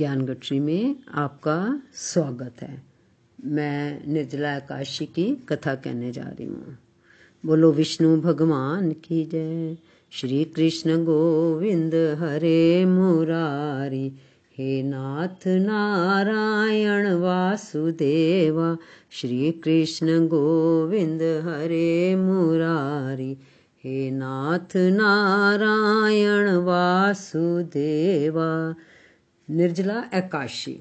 ज्ञान गठरी में आपका स्वागत है मैं निर्जला काशी की कथा कहने जा रही हूँ बोलो विष्णु भगवान की जय श्री कृष्ण गोविंद हरे मुरारी हे नाथ नारायण वासुदेवा श्री कृष्ण गोविंद हरे मुरारी हे नाथ नारायण वासुदेवा निर्जला एकाशी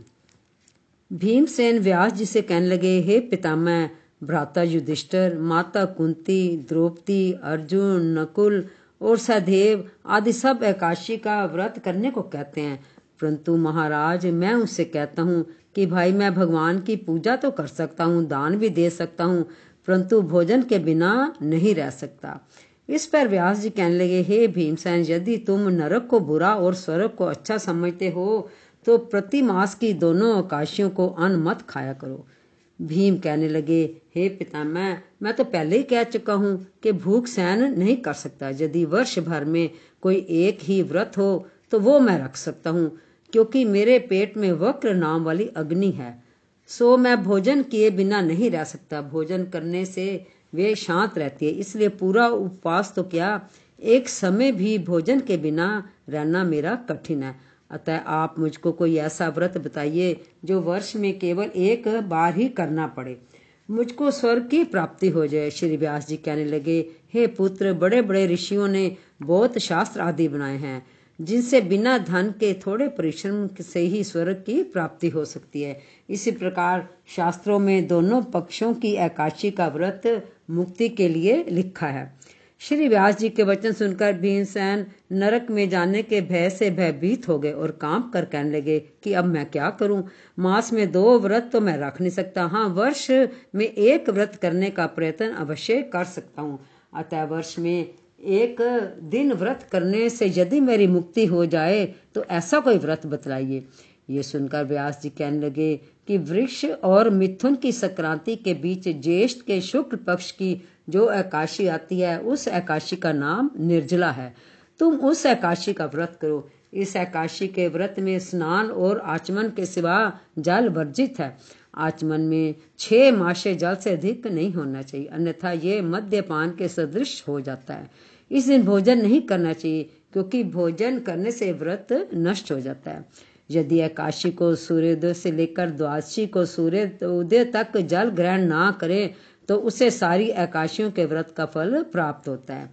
भीमसेन व्यास जिसे कहने लगे हे पितामह भ्राता युधिष्ठर माता कुंती द्रौपदी अर्जुन नकुल और सहदेव आदि सब एकाशी का व्रत करने को कहते हैं परंतु महाराज मैं उससे कहता हूँ कि भाई मैं भगवान की पूजा तो कर सकता हूँ दान भी दे सकता हूँ परंतु भोजन के बिना नहीं रह सकता इस पर व्यास जी कहने लगे हे भीमसेन यदि तुम नरक को बुरा और स्वर्ग को अच्छा समझते हो तो प्रतिमास की दोनों अवकाशियों को अन्न मत खाया करो भीम कहने लगे हे मैं मैं तो पहले ही कह चुका हूँ कि भूख सहन नहीं कर सकता यदि वर्ष भर में कोई एक ही व्रत हो तो वो मैं रख सकता हूँ क्योंकि मेरे पेट में वक्र नाम वाली अग्नि है सो मैं भोजन किए बिना नहीं रह सकता भोजन करने से वे शांत रहती है इसलिए पूरा उपवास तो क्या एक समय भी भोजन के बिना रहना मेरा कठिन है अतः आप मुझको कोई ऐसा व्रत बताइए जो वर्ष में केवल एक बार ही करना पड़े मुझको स्वर्ग की प्राप्ति हो जाए श्री व्यास जी कहने लगे हे पुत्र बड़े बड़े ऋषियों ने बहुत शास्त्र आदि बनाए हैं जिनसे बिना धन के थोड़े परिश्रम से ही स्वर्ग की प्राप्ति हो सकती है इसी प्रकार शास्त्रों में दोनों पक्षों की एकाशी का व्रत मुक्ति के लिए लिखा है श्री व्यास जी के वचन सुनकर भीमसेन नरक में जाने के भय से भयभीत हो गए और काम कर कहने लगे कि अब मैं क्या करूं मास में दो व्रत तो मैं रख नहीं सकता हाँ वर्ष में एक व्रत करने का प्रयत्न अवश्य कर सकता हूँ अतः वर्ष में एक दिन व्रत करने से यदि मेरी मुक्ति हो जाए तो ऐसा कोई व्रत बतलाइए ये सुनकर व्यास जी कहने लगे कि वृक्ष और मिथुन की संक्रांति के बीच ज्येष्ठ के शुक्ल पक्ष की जो एकाशी आती है उस एकाशी का नाम निर्जला है तुम उस एकाशी का व्रत करो इस एकाशी के व्रत में स्नान और आचमन के सिवा जल वर्जित है आचमन में छह मासे जल से अधिक नहीं होना चाहिए अन्यथा ये मद्यपान के सदृश हो जाता है इस दिन भोजन नहीं करना चाहिए क्योंकि भोजन करने से व्रत नष्ट हो जाता है यदि एकाशी को सूर्योदय से लेकर द्वादशी को सूर्य उदय तक जल ग्रहण ना करे तो उसे सारी एकाशियों के व्रत का फल प्राप्त होता है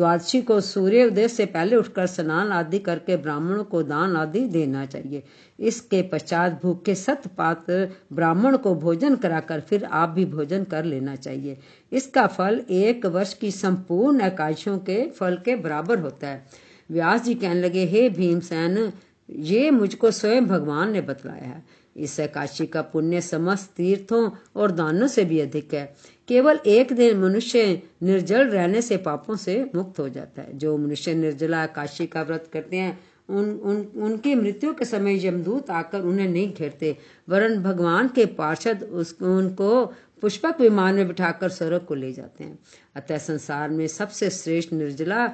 द्वादशी को सूर्योदय से पहले उठकर स्नान आदि करके ब्राह्मणों को दान आदि देना चाहिए इसके पश्चात भूखे सत पात्र ब्राह्मण को भोजन कराकर फिर आप भी भोजन कर लेना चाहिए इसका फल एक वर्ष की संपूर्ण एकाशियों के फल के बराबर होता है व्यास जी कहने लगे हे भीमसेन ये मुझको स्वयं भगवान ने बतलाया है इससे काशी का पुण्य समस्त तीर्थों और दानों से भी अधिक है केवल एक दिन मनुष्य निर्जल रहने से पापों से मुक्त हो जाता है जो मनुष्य निर्जला काशी का व्रत करते हैं उन उन उनकी मृत्यु के समय यमदूत आकर उन्हें नहीं घेरते वरन भगवान के पार्षद उस उनको पुष्पक विमान में बिठाकर स्वर्ग को ले जाते हैं अतः संसार में सबसे श्रेष्ठ निर्जला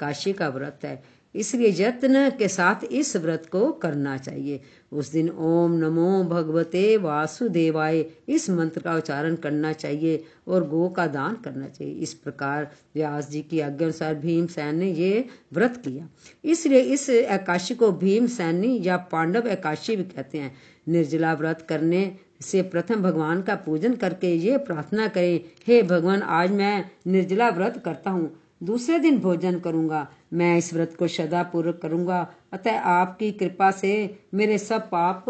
काशी का व्रत है इसलिए यत्न के साथ इस व्रत को करना चाहिए उस दिन ओम नमो भगवते वासुदेवाय इस मंत्र का उच्चारण करना चाहिए और गो का दान करना चाहिए इस प्रकार व्यास जी की आज्ञा भीम भीमसेन ने ये व्रत किया इसलिए इस एकाशी को भीम सैनी या पांडव एकाशी भी कहते हैं निर्जला व्रत करने से प्रथम भगवान का पूजन करके ये प्रार्थना करें हे भगवान आज मैं निर्जला व्रत करता हूँ दूसरे दिन भोजन करूंगा मैं इस व्रत को श्रद्धा पूर्वक करूंगा अतः आपकी कृपा से मेरे सब पाप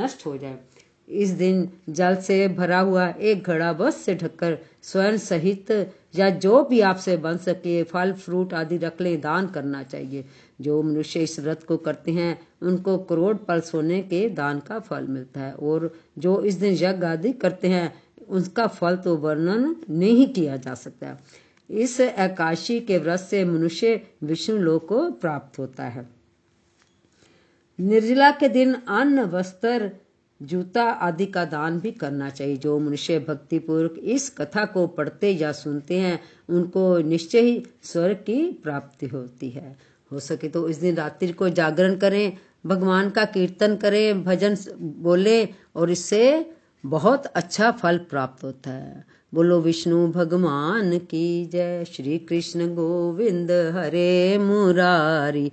नष्ट हो जाए इस दिन जल से भरा हुआ एक घड़ा बस से ढककर स्वर्ण सहित या जो भी आपसे बन सके फल फ्रूट आदि रख ले दान करना चाहिए जो मनुष्य इस व्रत को करते हैं उनको करोड़ पल सोने के दान का फल मिलता है और जो इस दिन यज्ञ आदि करते हैं उसका फल तो वर्णन नहीं किया जा सकता इस आकाशी के व्रत से मनुष्य विष्णु लोक को प्राप्त होता है निर्जला के दिन अन्न वस्त्र जूता आदि का दान भी करना चाहिए जो मनुष्य भक्तिपूर्वक इस कथा को पढ़ते या सुनते हैं उनको निश्चय ही स्वर्ग की प्राप्ति होती है हो सके तो इस दिन रात्रि को जागरण करें भगवान का कीर्तन करें भजन बोले और इससे बहुत अच्छा फल प्राप्त होता है बोलो विष्णु भगवान की जय श्री कृष्ण गोविंद हरे मुरारी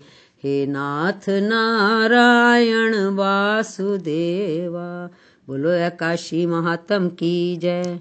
हे नाथ नारायण वासुदेवा बोलो काशी महात्म की जय